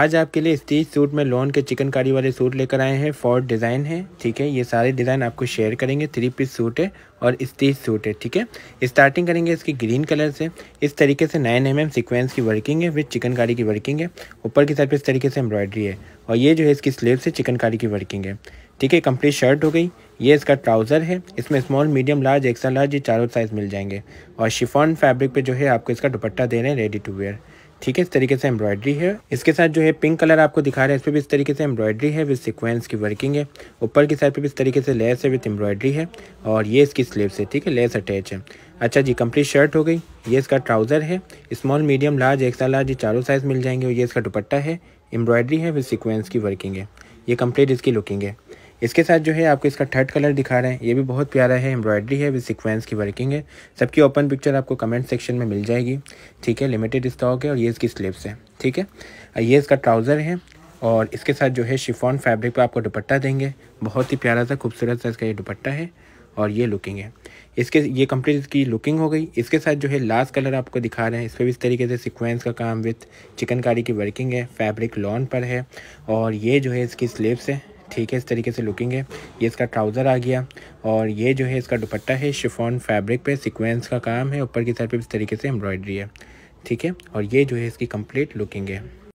आज आपके लिए स्टीच सूट में लोन के चिकनकारी वाले सूट लेकर आए हैं फोर डिज़ाइन है ठीक है ये सारे डिज़ाइन आपको शेयर करेंगे थ्री पीस सूट है और स्टीच सूट है ठीक है स्टार्टिंग करेंगे इसकी ग्रीन कलर से इस तरीके से नाइन एम एम सिक्वेंस की वर्किंग है विथ चिकनकारी की वर्किंग है ऊपर की साइड पर इस तरीके से एम्ब्रॉयडरी है और ये जो है इसकी स्लीव से चिकनकारी की वर्किंग है ठीक है कंप्लीट शर्ट हो गई ये इसका ट्राउज़र है इसमें small medium large XL large ये चारों साइज़ मिल जाएंगे और शिफॉन फैब्रिक पे जो है आपको इसका दुपट्टा दे रहे हैं रेडी टू वेयर ठीक है इस तरीके से एम्ब्रॉयडरी है इसके साथ जो है पिंक कलर आपको दिखा रहा है इस पर भी इस तरीके से एम्ब्रॉयडरी है विद सिक्वेंस की वर्किंग है ऊपर की साइड पर भी इस तरीके से लेस है विथ एम्ब्रॉयडरी है और ये इसकी स्लीव्स है ठीक है लेस अटैच है अच्छा जी कंप्लीट शर्ट हो गई ये इसका ट्राउज़र है small medium large XL large ये चारों साइज़ मिल जाएंगे और ये इसका दुपट्टा है एम्ब्रॉयडरी है विद सिक्वेंस की वर्किंग है ये कम्प्लीट इसकी लुकिंग है इसके साथ जो है आपको इसका थर्ड कलर दिखा रहे हैं ये भी बहुत प्यारा है एम्ब्रॉयडरी है विद सिक्वेंस की वर्किंग है सबकी ओपन पिक्चर आपको कमेंट सेक्शन में मिल जाएगी ठीक है लिमिटेड स्टॉक है और ये इसकी स्लीवस है ठीक है ये इसका ट्राउज़र है और इसके साथ जो है शिफॉन फैब्रिक पर आपको दुपट्टा देंगे बहुत ही प्यारा सा खूबसूरत सा इसका ये दुपट्टा है और ये लुकिंग है इसके ये कंप्लीट इसकी लुकिंग हो गई इसके साथ जो है लास्ट कलर आपको दिखा रहे हैं इस पर भी इस तरीके से सीक्वेंस का काम विथ चिकनकारी की वर्किंग है फैब्रिक लॉन पर है और ये जो है इसकी स्लीवस है ठीक है इस तरीके से लुकिंग है ये इसका ट्राउज़र आ गया और ये जो है इसका दुपट्टा है शिफॉन फैब्रिक पे सिक्वेंस का काम है ऊपर की साइड पे इस तरीके से एम्ब्रॉयडरी है ठीक है और ये जो है इसकी कंप्लीट लुकिंग है